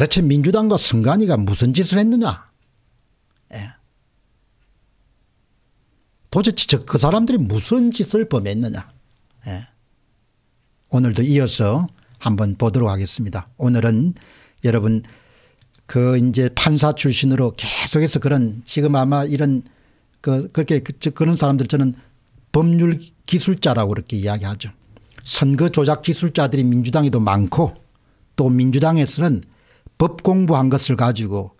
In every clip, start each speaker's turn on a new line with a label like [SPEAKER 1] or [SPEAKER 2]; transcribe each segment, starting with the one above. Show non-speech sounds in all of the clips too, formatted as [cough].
[SPEAKER 1] 도대체 민주당과 승관이가 무슨 짓을 했느냐. 예. 도대체 그 사람들이 무슨 짓을 범했느냐. 예. 오늘도 이어서 한번 보도록 하겠습니다. 오늘은 여러분 그 이제 판사 출신으로 계속해서 그런 지금 아마 이런 그 그렇게 그 그런 사람들 저는 법률 기술자라고 그렇게 이야기하죠. 선거 조작 기술자들이 민주당에도 많고 또 민주당에서는 법 공부한 것을 가지고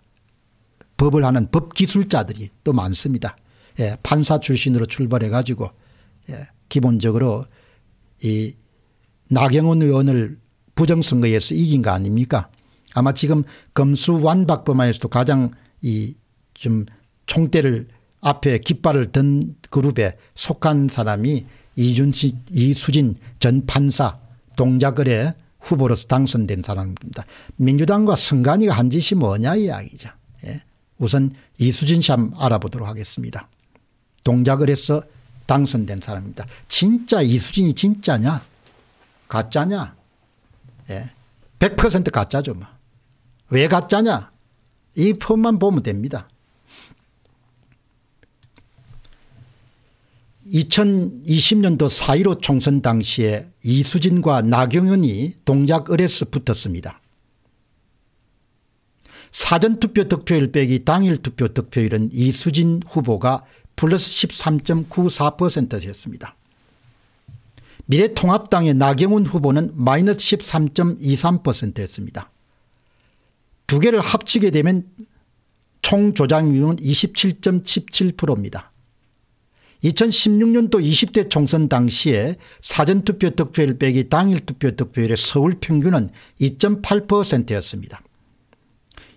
[SPEAKER 1] 법을 하는 법 기술자들이 또 많습니다. 예, 판사 출신으로 출발해 가지고 예, 기본적으로 이 나경원 의원을 부정선거에서 이긴 거 아닙니까? 아마 지금 검수 완박 범에서도 가장 이 좀 총대를 앞에 깃발을 든 그룹에 속한 사람이 이준 이수진 전 판사 동작거래 후보로서 당선된 사람입니다. 민주당과 선관위가 한 짓이 뭐냐 이야기죠. 예. 우선 이수진 씨 한번 알아보도록 하겠습니다. 동작을 해서 당선된 사람입니다. 진짜 이수진이 진짜냐? 가짜냐? 예. 100% 가짜죠. 뭐. 왜 가짜냐? 이 폰만 보면 됩니다. 2020년도 4.15 총선 당시에 이수진과 나경원이 동작을에서 붙었습니다. 사전투표 득표율 빼기 당일 투표 득표율은 이수진 후보가 플러스 13.94%였습니다. 미래통합당의 나경원 후보는 마이너스 13.23%였습니다. 두 개를 합치게 되면 총조장률은 27.17%입니다. 2016년도 20대 총선 당시에 사전투표 득표율 빼기 당일 투표 득표율의 서울 평균은 2.8%였습니다.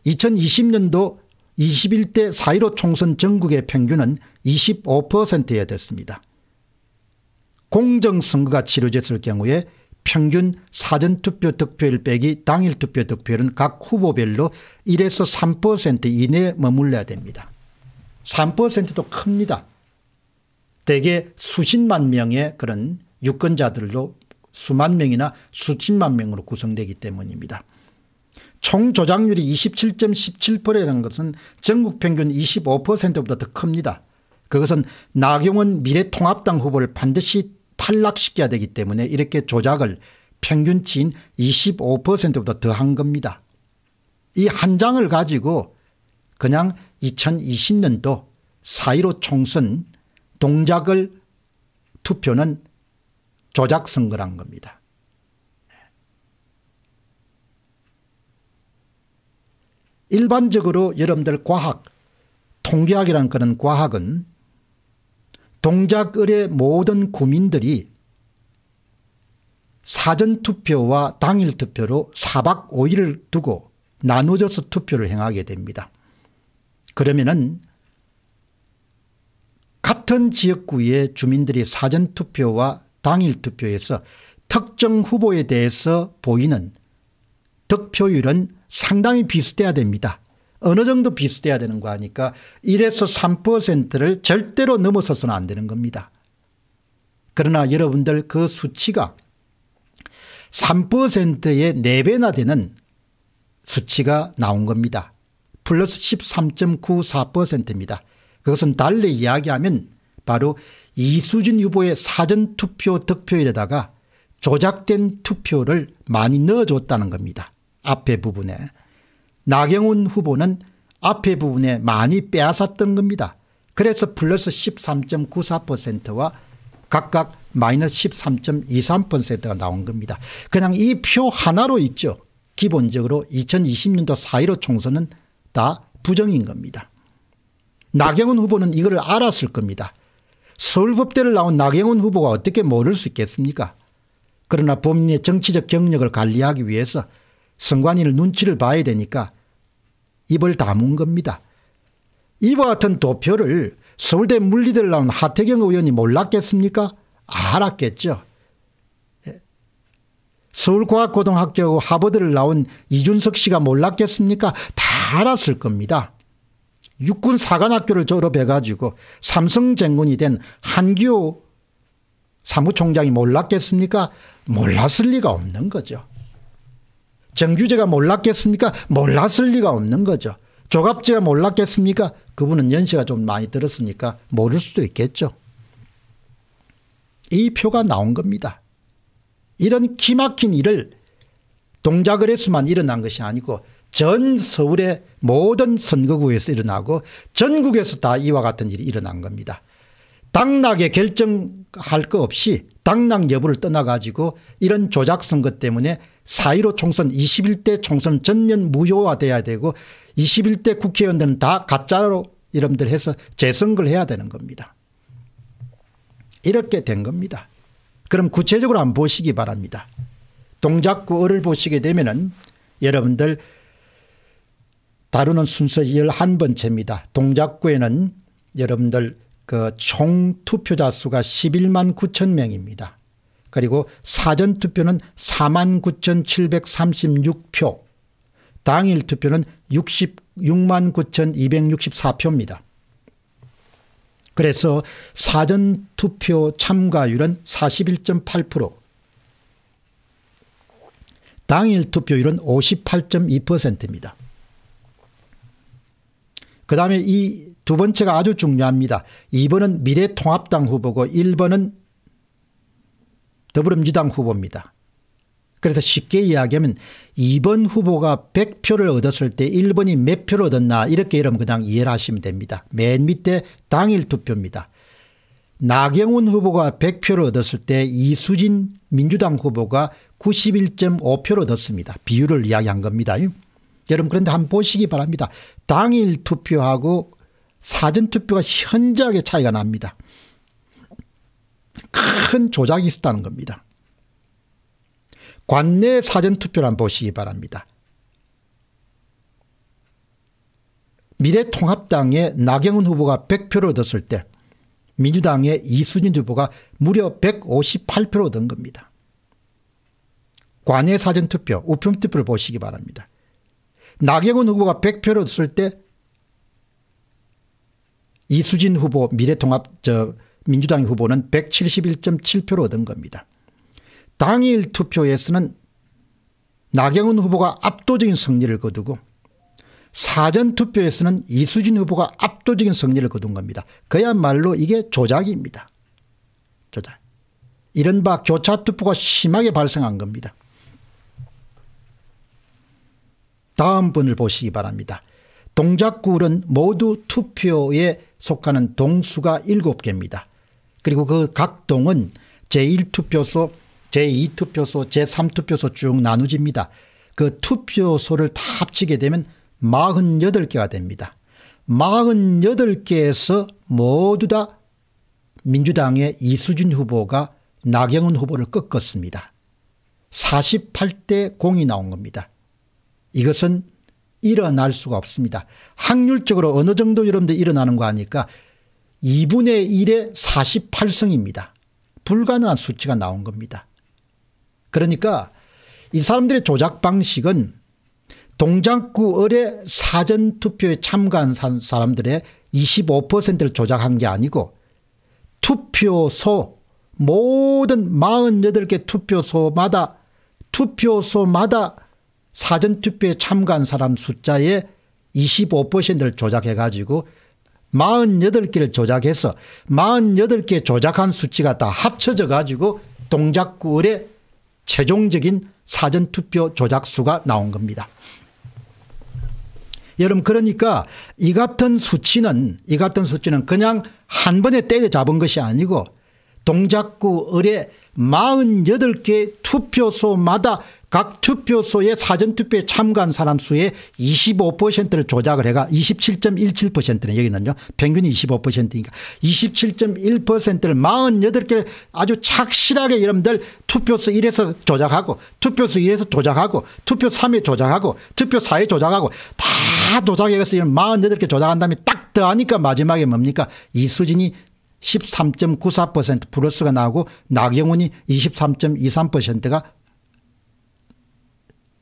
[SPEAKER 1] 2020년도 21대 4.15 총선 전국의 평균은 25%에 됐습니다. 공정선거가 치러졌을 경우에 평균 사전투표 득표율 빼기 당일 투표 득표율은 각 후보별로 1에서 3% 이내에 머물러야 됩니다. 3%도 큽니다. 대개 수십만 명의 그런 유권자들도 수만 명이나 수십만 명으로 구성되기 때문입니다. 총 조작률이 27.17%라는 것은 전국 평균 25%보다 더 큽니다. 그것은 나경원 미래통합당 후보를 반드시 탈락시켜야 되기 때문에 이렇게 조작을 평균치인 25%보다 더한 겁니다. 이 한 장을 가지고 그냥 2020년도 4.15 총선 동작을 투표는 조작선거란 겁니다. 일반적으로 여러분들 과학 통계학이란 그런 과학은 동작을의 모든 구민들이 사전투표와 당일투표로 4박 5일을 두고 나누어서 투표를 행하게 됩니다. 그러면 은 같은 지역구의 주민들이 사전투표와 당일투표에서 특정 후보에 대해서 보이는 득표율은 상당히 비슷해야 됩니다. 어느 정도 비슷해야 되는 거아니까 1에서 3%를 절대로 넘어서서는 안 되는 겁니다. 그러나 여러분들 그 수치가 3%의 4배나 되는 수치가 나온 겁니다. 플러스 13.94%입니다. 그것은 달리 이야기하면 바로 이수진 후보의 사전투표 득표율에다가 조작된 투표를 많이 넣어줬다는 겁니다. 앞에 부분에. 나경원 후보는 앞에 부분에 많이 빼앗았던 겁니다. 그래서 플러스 13.94%와 각각 마이너스 13.23%가 나온 겁니다. 그냥 이 표 하나로 있죠. 기본적으로 2020년도 4.15 총선은 다 부정인 겁니다. 나경원 후보는 이걸 알았을 겁니다. 서울법대를 나온 나경원 후보가 어떻게 모를 수 있겠습니까? 그러나 본인의 정치적 경력을 관리하기 위해서 선관위를 눈치를 봐야 되니까 입을 다문 겁니다. 이와 같은 도표를 서울대 물리대를 나온 하태경 의원이 몰랐겠습니까? 알았겠죠. 예. 서울과학고등학교 하버드를 나온 이준석 씨가 몰랐겠습니까? 다 알았을 겁니다. 육군 사관학교를 졸업해가지고 삼성전군이된한규 사무총장이 몰랐겠습니까? 몰랐을 리가 없는 거죠. 정규제가 몰랐겠습니까? 몰랐을 리가 없는 거죠. 조갑제가 몰랐겠습니까? 그분은 연세가 좀 많이 들었으니까 모를 수도 있겠죠. 이 표가 나온 겁니다. 이런 기막힌 일을 동작을 했으만 일어난 것이 아니고 전 서울의 모든 선거구에서 일어나고 전국에서 다 이와 같은 일이 일어난 겁니다. 당락에 결정할 것 없이 당락 여부를 떠나가지고 이런 조작선거 때문에 4.15 총선 21대 총선 전면 무효화돼야 되고 21대 국회의원들은 다 가짜로 이름들 해서 재선거를 해야 되는 겁니다. 이렇게 된 겁니다. 그럼 구체적으로 한번 보시기 바랍니다. 동작구 을을 보시게 되면 은 여러분들 다루는 순서 11번째입니다. 동작구에는 여러분들 그 총 투표자 수가 11만 9천 명입니다. 그리고 사전 투표는 4만 9,736표, 당일 투표는 66만 9,264표입니다. 그래서 사전 투표 참가율은 41.8%, 당일 투표율은 58.2%입니다. 그 다음에 이 두 번째가 아주 중요합니다. 2번은 미래통합당 후보고 1번은 더불어민주당 후보입니다. 그래서 쉽게 이야기하면 2번 후보가 100표를 얻었을 때 1번이 몇 표를 얻었나 이렇게 여러분 그냥 이해를 하시면 됩니다. 맨 밑에 당일 투표입니다. 나경원 후보가 100표를 얻었을 때 이수진 민주당 후보가 91.5표를 얻었습니다. 비율을 이야기한 겁니다. 여러분 그런데 한번 보시기 바랍니다. 당일 투표하고 사전 투표가 현저하게 차이가 납니다. 큰 조작이 있었다는 겁니다. 관내 사전 투표를 한번 보시기 바랍니다. 미래통합당의 나경원 후보가 100표를 얻었을 때 민주당의 이수진 후보가 무려 158표를 얻은 겁니다. 관외 사전투표, 우편투표를 보시기 바랍니다. 나경원 후보가 100표를 얻을 때 이수진 후보 미래통합 저 민주당 후보는 171.7표를 얻은 겁니다. 당일 투표에서는 나경원 후보가 압도적인 승리를 거두고 사전투표에서는 이수진 후보가 압도적인 승리를 거둔 겁니다. 그야말로 이게 조작입니다. 조작. 이른바 교차투표가 심하게 발생한 겁니다. 다음 분을 보시기 바랍니다. 동작구울 모두 투표에 속하는 동수가 7개입니다. 그리고 그 각 동은 제1투표소, 제2투표소, 제3투표소 쭉 나누집니다. 그 투표소를 다 합치게 되면 48개가 됩니다. 48개에서 모두 다 민주당의 이수진 후보가 나경원 후보를 꺾었습니다. 48대 0이 나온 겁니다. 이것은 일어날 수가 없습니다. 확률적으로 어느 정도 여러분들 일어나는 거 아니까 2분의 1의 48성입니다. 불가능한 수치가 나온 겁니다. 그러니까 이 사람들의 조작 방식은 동작구 의뢰 사전투표에 참가한 사람들의 25%를 조작한 게 아니고 투표소 모든 48개 투표소마다 투표소마다 사전투표에 참가한 사람 숫자의 25%를 조작해 가지고 48개를 조작해서 48개 조작한 수치가 다 합쳐져 가지고 동작구의 최종적인 사전투표 조작수가 나온 겁니다. 여러분 그러니까 이 같은 수치는 이 같은 수치는 그냥 한 번에 때려잡은 것이 아니고 동작구 의뢰 48개 투표소마다 각 투표소의 사전투표에 참가한 사람 수의 25%를 조작을 해가 27.17%네 여기는요. 평균이 25%니까 27.1%를 48개 아주 착실하게 여러분들 투표소 1에서 조작하고 투표소 1에서 조작하고 투표 3에 조작하고 투표 4에 조작하고 다 조작해서 48개 조작한 다음에 딱 더하니까 마지막에 뭡니까 이수진이 13.94% 플러스가 나오고 나경원이 23.23%가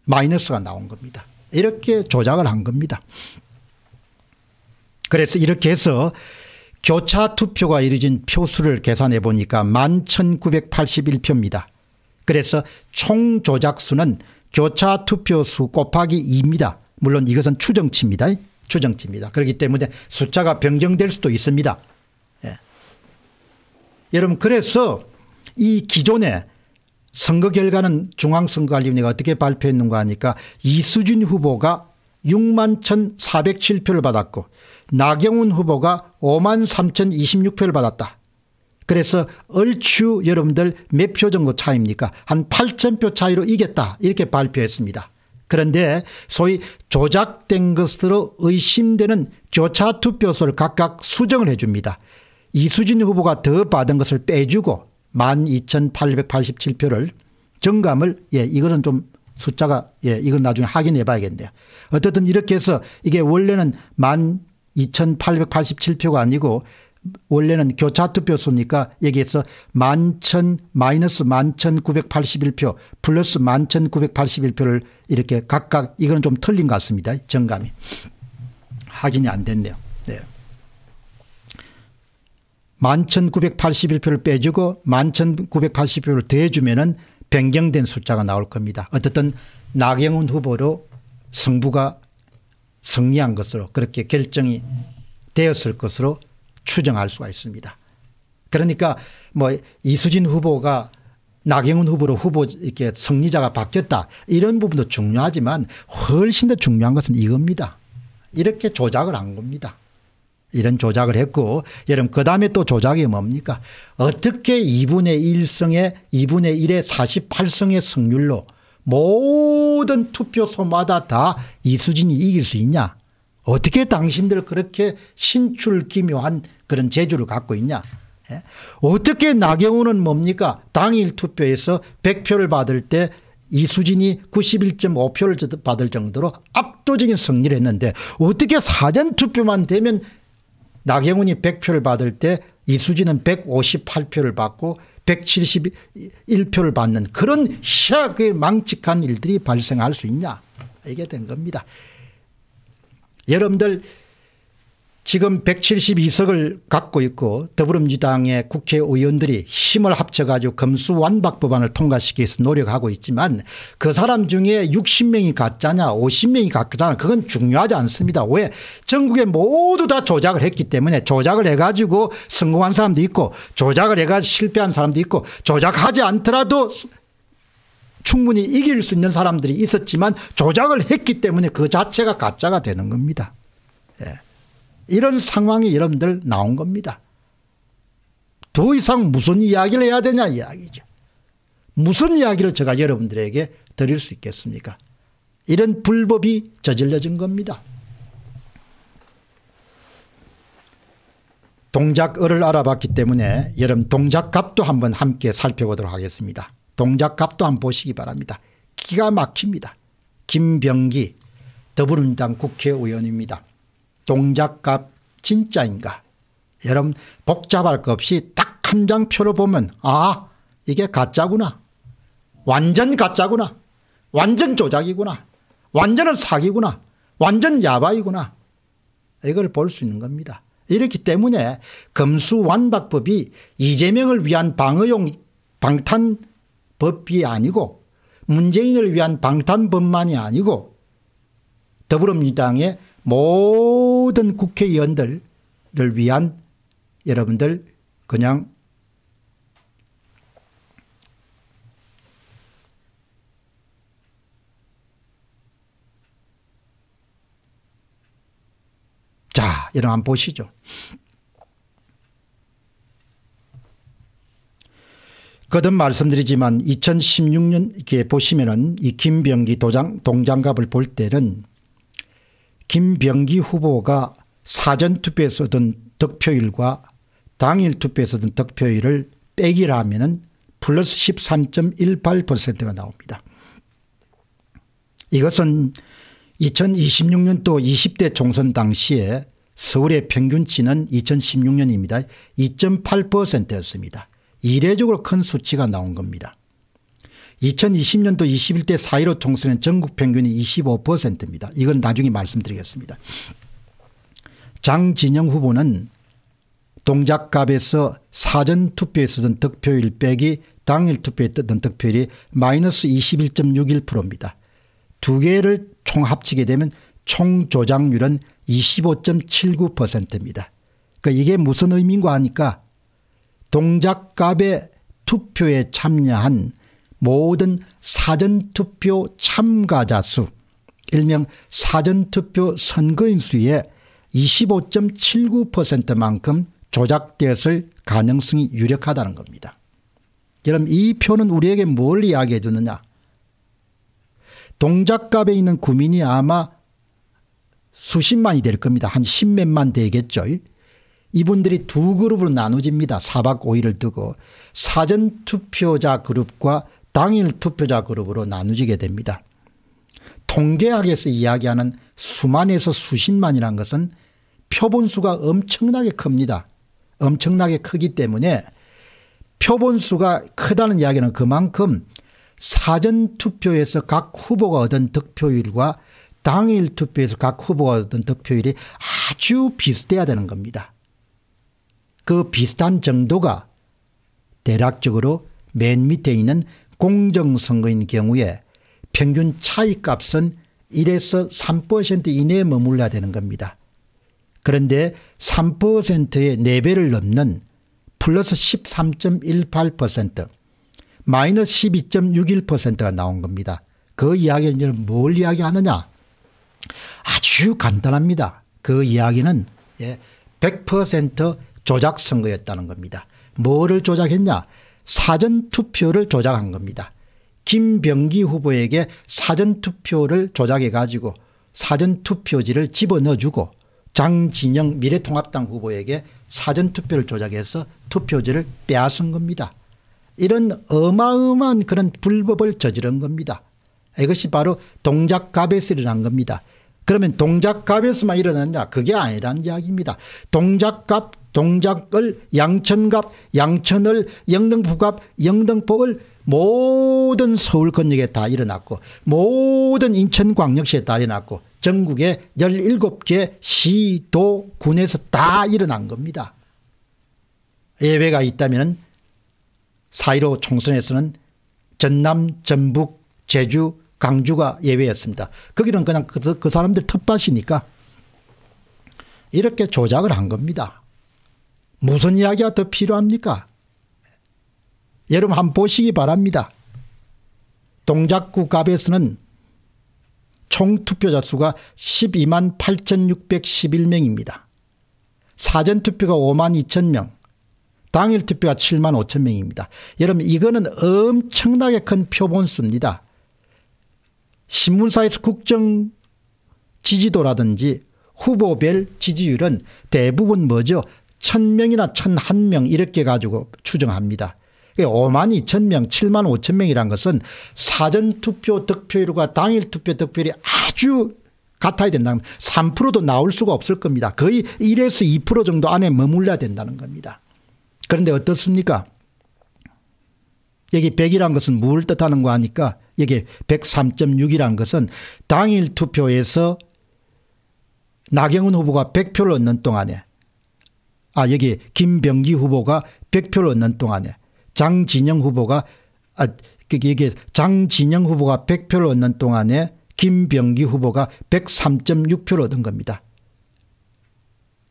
[SPEAKER 1] 마이너스가 나온 겁니다. 이렇게 조작을 한 겁니다. 그래서 이렇게 해서 교차 투표가 이루어진 표수를 계산해 보니까 11,981표입니다. 그래서 총 조작수는 교차 투표수 곱하기 2입니다. 물론 이것은 추정치입니다. 추정치입니다. 그렇기 때문에 숫자가 변경될 수도 있습니다. 예. 여러분 그래서 이 기존에 선거 결과는 중앙선거관리위원회가 어떻게 발표했는가 하니까 이수진 후보가 6만 1,407표를 받았고 나경원 후보가 5만 3,026표를 받았다. 그래서 얼추 여러분들 몇 표 정도 차입니까? 한 8,000표 차이로 이겼다 이렇게 발표했습니다. 그런데 소위 조작된 것으로 의심되는 교차투표소를 각각 수정을 해줍니다. 이수진 후보가 더 받은 것을 빼주고 12,887표를 정감을 예 이거는 좀 숫자가 예 이건 나중에 확인해 봐야겠네요. 어쨌든 이렇게 해서 이게 원래는 12,887표가 아니고 원래는 교차 투표수니까 여기에서 11,000 마이너스 11,981표 플러스 11,981표를 이렇게 각각 이거는 좀 틀린 것 같습니다. 정감이. 확인이 안 됐네요. 11,981표를 빼주고 11,980표를 더해주면은 변경된 숫자가 나올 겁니다. 어쨌든 나경원 후보로 승부가 승리한 것으로 그렇게 결정이 되었을 것으로 추정할 수가 있습니다. 그러니까 뭐 이수진 후보가 나경원 후보로 후보 이렇게 승리자가 바뀌었다 이런 부분도 중요하지만 훨씬 더 중요한 것은 이겁니다. 이렇게 조작을 한 겁니다. 이런 조작을 했고 여러분 그 다음에 또 조작이 뭡니까 어떻게 2분의 1성에 2분의 1의 48성의 승률로 모든 투표소마다 다 이수진이 이길 수 있냐 어떻게 당신들 그렇게 신출기묘한 그런 재주를 갖고 있냐 예? 어떻게 나경원은 뭡니까 당일 투표에서 100표를 받을 때 이수진이 91.5표를 받을 정도로 압도적인 승리를 했는데 어떻게 사전투표만 되면 나경원이 100표를 받을 때 이수진은 158표를 받고 171표를 받는 그런 희악의 망측한 일들이 발생할 수 있냐 이게 된 겁니다. 여러분들 지금 172석을 갖고 있고 더불어민주당의 국회의원들이 힘을 합쳐 가지고 검수완박 법안을 통과시키기 위해서 노력하고 있지만 그 사람 중에 60명이 가짜냐 50명이 가짜냐 그건 중요하지 않습니다. 왜 전국에 모두 다 조작을 했기 때문에 조작을 해가지고 성공한 사람도 있고 조작을 해가지고 실패한 사람도 있고 조작하지 않더라도 충분히 이길 수 있는 사람들이 있었지만 조작을 했기 때문에 그 자체가 가짜가 되는 겁니다. 이런 상황이 여러분들 나온 겁니다. 더 이상 무슨 이야기를 해야 되냐 이야기죠. 무슨 이야기를 제가 여러분들에게 드릴 수 있겠습니까? 이런 불법이 저질러진 겁니다. 동작어를 알아봤기 때문에 여러분 동작값도 한번 함께 살펴보도록 하겠습니다. 동작값도 한번 보시기 바랍니다. 기가 막힙니다. 김병기 더불어민주당 국회의원입니다. 동작값 진짜인가. 여러분 복잡할 것 없이 딱 한 장 표를 보면 아 이게 가짜구나. 완전 가짜구나. 완전 조작이구나. 완전은 사기구나. 완전 야바이구나. 이걸 볼 수 있는 겁니다. 이렇기 때문에 금수완박법이 이재명을 위한 방어용 방탄법이 아니고 문재인을 위한 방탄법만이 아니고 더불어민주당의 모든 국회의원들을 위한 여러분들 그냥 자, 여러분 한번 보시죠. 거듭 말씀드리지만 2016년에 보시면은 이 김병기 도장, 동장갑을 볼 때는 김병기 후보가 사전투표에서 얻은 득표율과 당일 투표에서 얻은 득표율을 빼기라 하면 은 플러스 13.18%가 나옵니다. 이것은 2026년도 20대 총선 당시에 서울의 평균치는 2016년입니다. 2.8%였습니다. 이례적으로 큰 수치가 나온 겁니다. 2020년도 21대 4.15 총선은 전국 평균이 25%입니다. 이건 나중에 말씀드리겠습니다. 장진영 후보는 동작갑에서 사전투표에 쓰던 득표율 빼기 당일 투표에 뜨던 득표율이 마이너스 21.61%입니다. 두 개를 총 합치게 되면 총 조작률은 25.79%입니다. 그러니까 이게 무슨 의미인가 하니까 동작갑의 투표에 참여한 모든 사전투표 참가자 수, 일명 사전투표 선거인 수의 25.79%만큼 조작되었을 가능성이 유력하다는 겁니다. 여러분 이 표는 우리에게 뭘 이야기해 주느냐. 동작갑에 있는 구민이 아마 수십만이 될 겁니다. 한 십몇만 되겠죠. 이분들이 두 그룹으로 나눠집니다. 4박 5일을 두고 사전투표자 그룹과 당일 투표자 그룹으로 나누지게 됩니다. 통계학에서 이야기하는 수만에서 수십만이란 것은 표본수가 엄청나게 큽니다. 엄청나게 크기 때문에 표본수가 크다는 이야기는 그만큼 사전투표에서 각 후보가 얻은 득표율과 당일 투표에서 각 후보가 얻은 득표율이 아주 비슷해야 되는 겁니다. 그 비슷한 정도가 대략적으로 맨 밑에 있는 공정선거인 경우에 평균 차이값은 1에서 3% 이내에 머물러야 되는 겁니다. 그런데 3%의 4배를 넘는 플러스 13.18% 마이너스 12.61%가 나온 겁니다. 그 이야기는 뭘 이야기하느냐 아주 간단합니다. 그 이야기는 100% 예, 조작 선거였다는 겁니다. 뭐를 조작했냐 사전투표를 조작한 겁니다. 김병기 후보에게 사전투표를 조작해 가지고 사전투표지를 집어넣어주고 장진영 미래통합당 후보에게 사전투표를 조작해서 투표지를 빼앗은 겁니다. 이런 어마어마한 그런 불법을 저지른 겁니다. 이것이 바로 동작가베스이란 겁니다. 그러면 동작값에서만 일어났냐 그게 아니라는 이야기입니다. 동작값 동작을 양천값 양천을 영등포값 영등포을 모든 서울 권역에 다 일어났고 모든 인천광역시에 다 일어났고 전국의 17개 시도군에서 다 일어난 겁니다. 예외가 있다면 사1 5 총선에서는 전남 전북 제주 강주가 예외였습니다. 거기는 그냥 그, 그 사람들 텃밭이니까 이렇게 조작을 한 겁니다. 무슨 이야기가 더 필요합니까? 여러분 한 번 보시기 바랍니다. 동작구 갑에서는 총 투표자 수가 12만 8,611명입니다. 사전투표가 5만 2천 명, 당일투표가 7만 5천 명입니다. 여러분 이거는 엄청나게 큰 표본수입니다. 신문사에서 국정 지지도라든지 후보별 지지율은 대부분 뭐죠 1000명이나 1001명 이렇게 가지고 추정합니다. 5만 2천 명 7만 5천 명이란 것은 사전투표 득표율과 당일투표 득표율이 아주 같아야 된다면 3%도 나올 수가 없을 겁니다. 거의 1에서 2% 정도 안에 머물러야 된다는 겁니다. 그런데 어떻습니까 여기 100이란 것은 뭘 뜻하는 거 아니까 이게 103.6이란 것은 당일 투표에서 나경원 후보가 100표를 얻는 동안에 아 여기 김병기 후보가 100표를 얻는 동안에 장진영 후보가 아 그, 그, 이게 장진영 후보가 100표를 얻는 동안에 김병기 후보가 103.6표를 얻은 겁니다.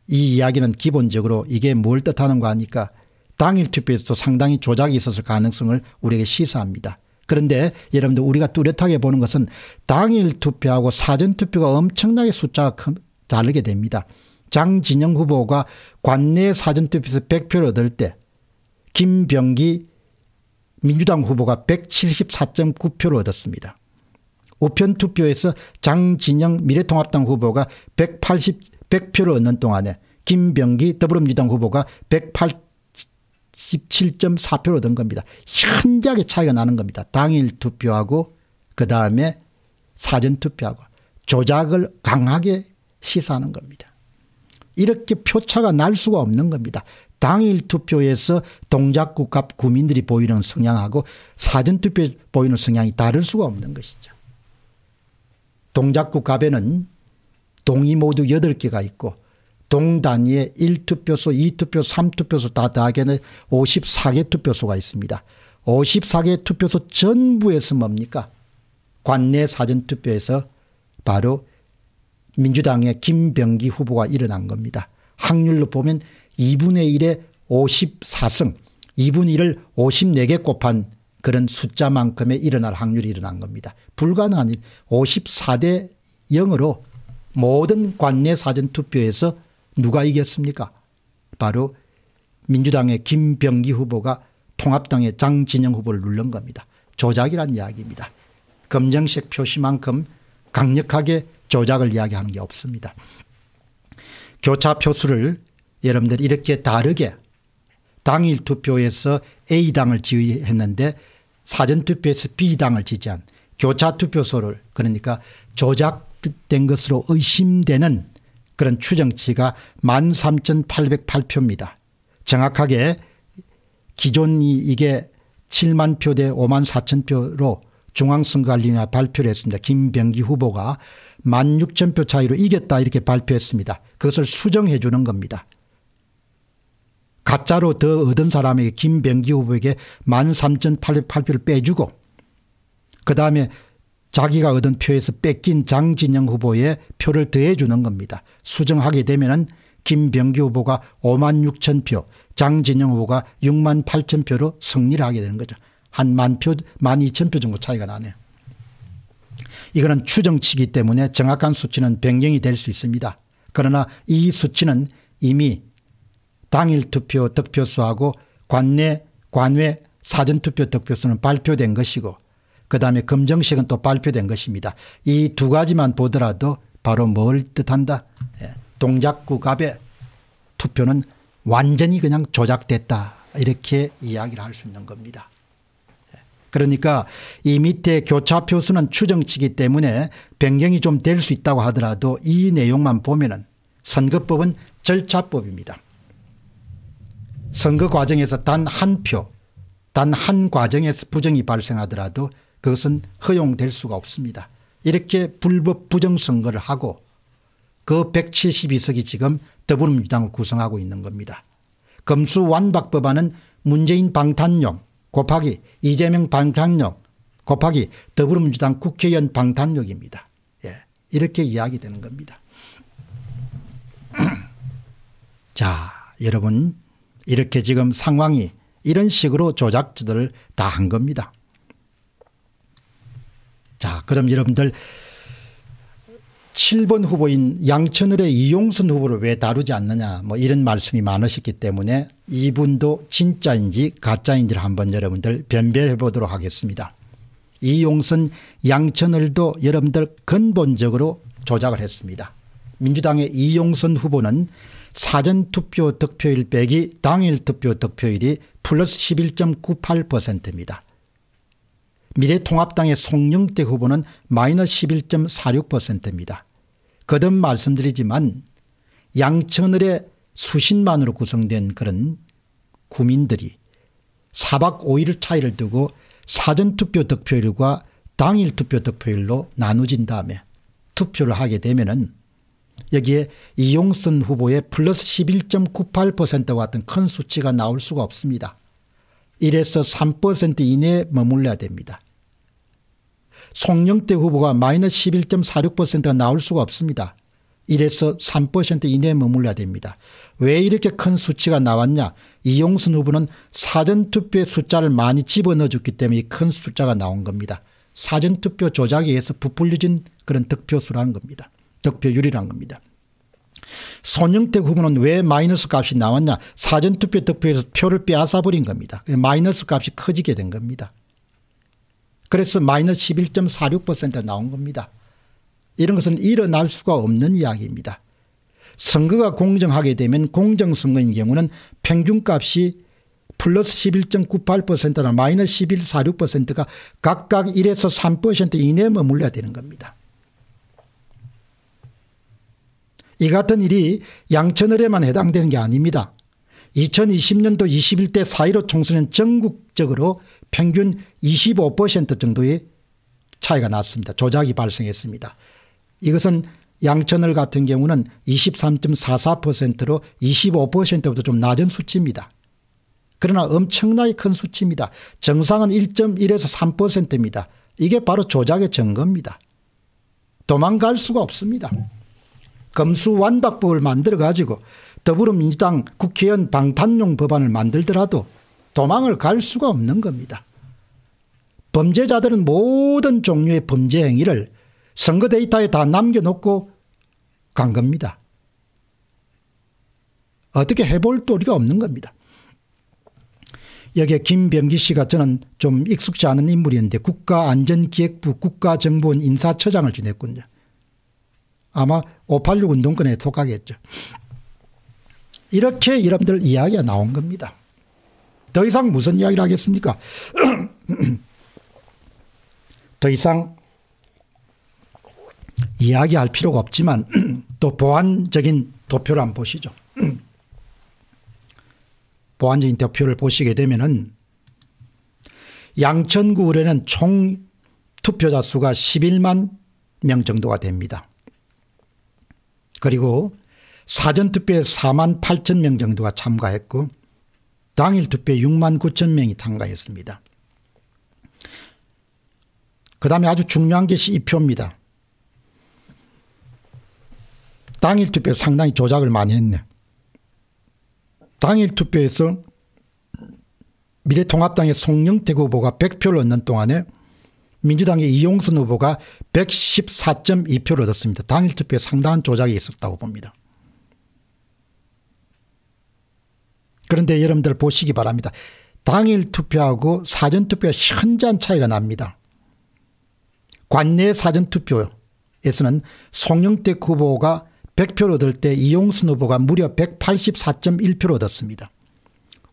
[SPEAKER 1] 이 이야기는 기본적으로 이게 뭘 뜻하는가 하니까 당일 투표에서도 상당히 조작이 있었을 가능성을 우리에게 시사합니다. 그런데 여러분들 우리가 뚜렷하게 보는 것은 당일 투표하고 사전 투표가 엄청나게 숫자가 큰, 다르게 됩니다. 장진영 후보가 관내 사전 투표에서 100표를 얻을 때 김병기 민주당 후보가 174.9표를 얻었습니다. 우편 투표에서 장진영 미래통합당 후보가 180, 100표를 얻는 동안에 김병기 더불어민주당 후보가 17.4표를 얻 겁니다. 현저하게 차이가 나는 겁니다. 당일 투표하고 그 다음에 사전 투표하고 조작을 강하게 시사하는 겁니다. 이렇게 표차가 날 수가 없는 겁니다. 당일 투표에서 동작국 앞 구민들이 보이는 성향하고 사전투표 보이는 성향이 다를 수가 없는 것이죠. 동작국 갑에는 동이 모두 8개가 있고 동단위에 1투표소, 2투표, 3투표소 다 다하게는 54개 투표소가 있습니다. 54개 투표소 전부에서 뭡니까? 관내 사전투표에서 바로 민주당의 김병기 후보가 일어난 겁니다. 확률로 보면 2분의 1에 54승, 2분의 1을 54개 곱한 그런 숫자만큼의 일어날 확률이 일어난 겁니다. 불가능한 일, 54대 0으로 모든 관내 사전투표에서 누가 이겼습니까? 바로 민주당의 김병기 후보가 통합당의 장진영 후보를 누른 겁니다. 조작이란 이야기입니다. 검정색 표시만큼 강력하게 조작을 이야기하는 게 없습니다. 교차 표수를 여러분들 이렇게 다르게 당일 투표에서 A당을 지휘했는데 사전투표에서 B당을 지지한 교차투표소를 그러니까 조작된 것으로 의심되는 그런 추정치가 13,808표입니다. 정확하게 기존이 이게 7만 표 대 5만 4천 표로 중앙선거관리위 발표를 했습니다. 김병기 후보가 1만 6천 표 차이로 이겼다 이렇게 발표했습니다. 그것을 수정해 주는 겁니다. 가짜로 더 얻은 사람에게 김병기 후보에게 13,808표를 빼주고 그 다음에 자기가 얻은 표에서 뺏긴 장진영 후보의 표를 더해주는 겁니다. 수정하게 되면 김병규 후보가 5만 6천 표, 장진영 후보가 6만 8천 표로 승리를 하게 되는 거죠. 한 만 표, 만 2천 표 정도 차이가 나네요. 이거는 추정치기 때문에 정확한 수치는 변경이 될 수 있습니다. 그러나 이 수치는 이미 당일 투표 득표수하고 관내, 관외, 사전투표 득표수는 발표된 것이고 그다음에 검정식은 또 발표된 것입니다. 이 두 가지만 보더라도 바로 뭘 뜻한다. 예, 동작국 앞에 투표는 완전히 그냥 조작됐다 이렇게 이야기를 할 수 있는 겁니다. 예, 그러니까 이 밑에 교차 표수는 추정치기 때문에 변경이 좀 될 수 있다고 하더라도 이 내용만 보면은 선거법은 절차법입니다. 선거 과정에서 단 한 표, 단 한 과정에서 부정이 발생하더라도 그것은 허용될 수가 없습니다. 이렇게 불법 부정선거를 하고 그 172석이 지금 더불어민주당을 구성하고 있는 겁니다. 검수완박법안은 문재인 방탄용 곱하기 이재명 방탄용 곱하기 더불어민주당 국회의원 방탄용입니다. 예, 이렇게 이야기되는 겁니다. [clears throat] 자 여러분 이렇게 지금 상황이 이런 식으로 조작지들을 다 한 겁니다. 자, 그럼 여러분들 7번 후보인 양천을의 이용선 후보를 왜 다루지 않느냐 뭐 이런 말씀이 많으셨기 때문에 이분도 진짜인지 가짜인지를 한번 여러분들 변별해 보도록 하겠습니다. 이용선 양천을도 여러분들 근본적으로 조작을 했습니다. 민주당의 이용선 후보는 사전투표 득표일 빼기 당일 투표 득표율이 플러스 11.98%입니다. 미래통합당의 송영태 후보는 마이너스 11.46%입니다. 거듭 말씀드리지만 양천을의 수십만으로 구성된 그런 구민들이 4박 5일 차이를 두고 사전투표 득표율과 당일 투표 득표율로 나누진 다음에 투표를 하게 되면은 여기에 이용선 후보의 플러스 11.98%와 같은 큰 수치가 나올 수가 없습니다. 1에서 3% 이내에 머물러야 됩니다. 송영태 후보가 마이너스 11.46%가 나올 수가 없습니다. 1에서 3% 이내에 머물러야 됩니다. 왜 이렇게 큰 수치가 나왔냐? 이용순 후보는 사전투표의 숫자를 많이 집어넣어줬기 때문에 큰 숫자가 나온 겁니다. 사전투표 조작에 의해서 부풀려진 그런 득표수라는 겁니다. 득표율이란 겁니다. 손영택 후보는 왜 마이너스 값이 나왔냐 사전투표 득표에서 표를 빼앗아버린 겁니다. 마이너스 값이 커지게 된 겁니다. 그래서 마이너스 11.46% 나온 겁니다. 이런 것은 일어날 수가 없는 이야기입니다. 선거가 공정하게 되면 공정선거인 경우는 평균값이 플러스 11.98%나 마이너스 11.46%가 각각 1에서 3% 이내에 머물러야 되는 겁니다. 이 같은 일이 양천을에만 해당되는 게 아닙니다. 2020년도 21대 4.15 총선은 전국적으로 평균 25% 정도의 차이가 났습니다. 조작이 발생했습니다. 이것은 양천을 같은 경우는 23.44%로 25%보다 좀 낮은 수치입니다. 그러나 엄청나게 큰 수치입니다. 정상은 1.1에서 3%입니다. 이게 바로 조작의 증거입니다. 도망갈 수가 없습니다. 검수완박법을 만들어 가지고 더불어민주당 국회의원 방탄용 법안을 만들더라도 도망을 갈 수가 없는 겁니다. 범죄자들은 모든 종류의 범죄 행위를 선거 데이터에 다 남겨놓고 간 겁니다. 어떻게 해볼 도리가 없는 겁니다. 여기에 김병기 씨가 저는 좀 익숙지 않은 인물이었는데 국가안전기획부 국가정보원 인사처장을 지냈군요. 아마 586 운동권에 속하겠죠. 이렇게 여러분들 이야기가 나온 겁니다. 더 이상 무슨 이야기를 하겠습니까? [clears throat] 더 이상 이야기할 필요가 없지만 [clears throat] 또 보완적인 도표를 한 보시죠. [clears throat] 보완적인 도표를 보시게 되면은 양천구에는 총 투표자 수가 11만 명 정도가 됩니다. 그리고 사전투표에 4만 8천 명 정도가 참가했고 당일 투표에 6만 9천 명이 참가했습니다. 그 다음에 아주 중요한 것이 이 표입니다. 당일 투표 상당히 조작을 많이 했네. 당일 투표에서 미래통합당의 송영태 후보가 100표를 얻는 동안에 민주당의 이용선 후보가 114.2표를 얻었습니다. 당일 투표에 상당한 조작이 있었다고 봅니다. 그런데 여러분들 보시기 바랍니다. 당일 투표하고 사전투표 현저한 차이가 납니다. 관내 사전투표에서는 송영택 후보가 100표를 얻을 때 이용순 후보가 무려 184.1표를 얻었습니다.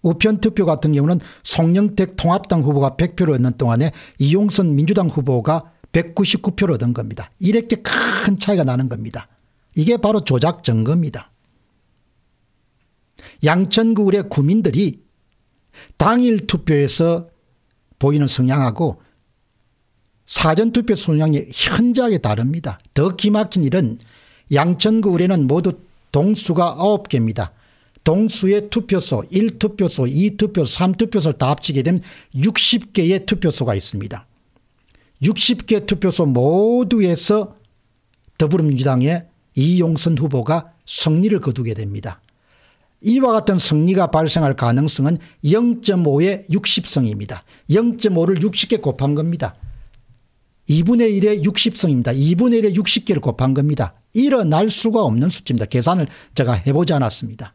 [SPEAKER 1] 우편 투표 같은 경우는 송영택 통합당 후보가 100표를 얻는 동안에 이용선 민주당 후보가 199표를 얻은 겁니다. 이렇게 큰 차이가 나는 겁니다. 이게 바로 조작 증거입니다. 양천구의 구민들이 당일 투표에서 보이는 성향하고 사전투표 성향이 현저하게 다릅니다. 더 기막힌 일은 양천구 의뢰는 모두 동수가 9개입니다. 동수의 투표소 1투표소 2투표소 3투표소를 다 합치게 되면 60개의 투표소가 있습니다. 60개 투표소 모두에서 더불어민주당의 이용선 후보가 승리를 거두게 됩니다. 이와 같은 승리가 발생할 가능성은 0.5의 60성입니다. 0.5를 60개 곱한 겁니다. 2분의 1의 60성입니다. 2분의 1의 60개를 곱한 겁니다. 일어날 수가 없는 수치입니다. 계산을 제가 해보지 않았습니다.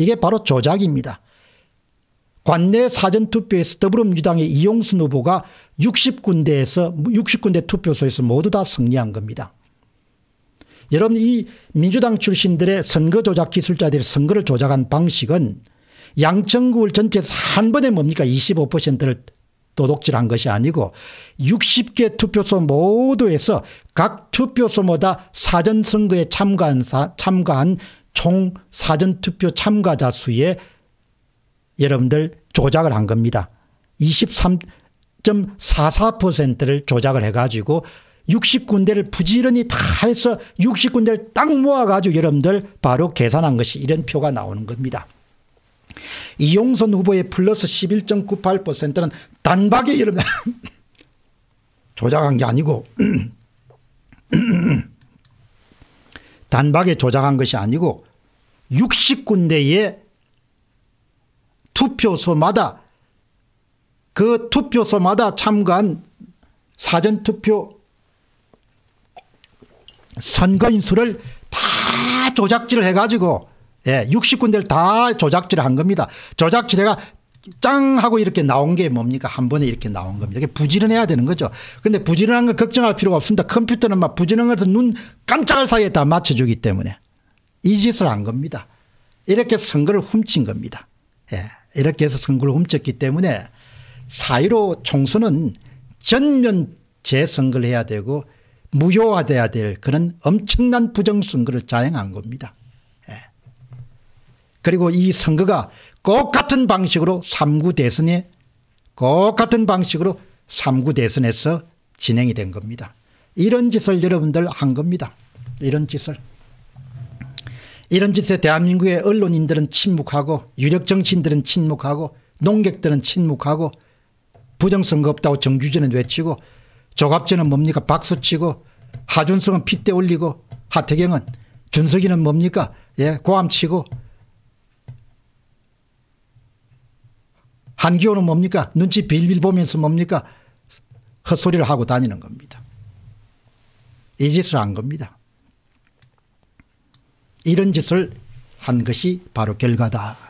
[SPEAKER 1] 이게 바로 조작입니다. 관내 사전투표에서 더불어민주당의 이용순 후보가 60군데에서 60군데 투표소에서 모두 다 승리한 겁니다. 여러분 이 민주당 출신들의 선거 조작 기술자들이 선거를 조작한 방식은 양천구을 전체에서 한 번에 뭡니까 25%를 도둑질한 것이 아니고 60개 투표소 모두에서 각 투표소마다 사전선거에 참가한, 사, 참가한 총 사전투표 참가자 수에 여러분들 조작을 한 겁니다. 23.44%를 조작을 해가지고 60군데를 부지런히 다 해서 60군데를 딱 모아가지고 여러분들 바로 계산한 것이 이런 표가 나오는 겁니다. 이용선 후보의 플러스 11.98%는 단박에 여러분 [laughs] 조작한 게 아니고 [clears throat] 단박에 조작한 것이 아니고 60군데의 투표소마다 그 투표소마다 참가한 사전투표 선거인 수를 다 조작질을 해가지고 예, 60군데를 다 조작질을 한 겁니다. 조작질해가 짱 하고 이렇게 나온 게 뭡니까 한 번에 이렇게 나온 겁니다. 부지런해야 되는 거죠. 근데 부지런한 건 걱정할 필요가 없습니다. 컴퓨터는 막부지런해서눈 깜짝할 사이에 다 맞춰주기 때문에 이 짓을 한 겁니다. 이렇게 선거를 훔친 겁니다. 예. 이렇게 해서 선거를 훔쳤기 때문에 사1로 총선은 전면 재선거를 해야 되고 무효화돼야 될 그런 엄청난 부정선거를 자행한 겁니다. 예. 그리고 이 선거가 똑 같은 방식으로 3구 대선에 똑 같은 방식으로 3구 대선에서 진행이 된 겁니다. 이런 짓을 여러분들 한 겁니다. 이런 짓을. 이런 짓에 대한민국의 언론인들은 침묵하고 유력 정치인들은 침묵하고 농객들은 침묵하고 부정선거 없다고 정규진은 외치고 조갑재는 뭡니까 박수치고 하준성은 핏대 올리고 하태경은 준석이는 뭡니까 예 고함치고 한기호는 뭡니까? 눈치 빌빌 보면서 뭡니까? 헛소리를 하고 다니는 겁니다. 이 짓을 한 겁니다. 이런 짓을 한 것이 바로 결과다.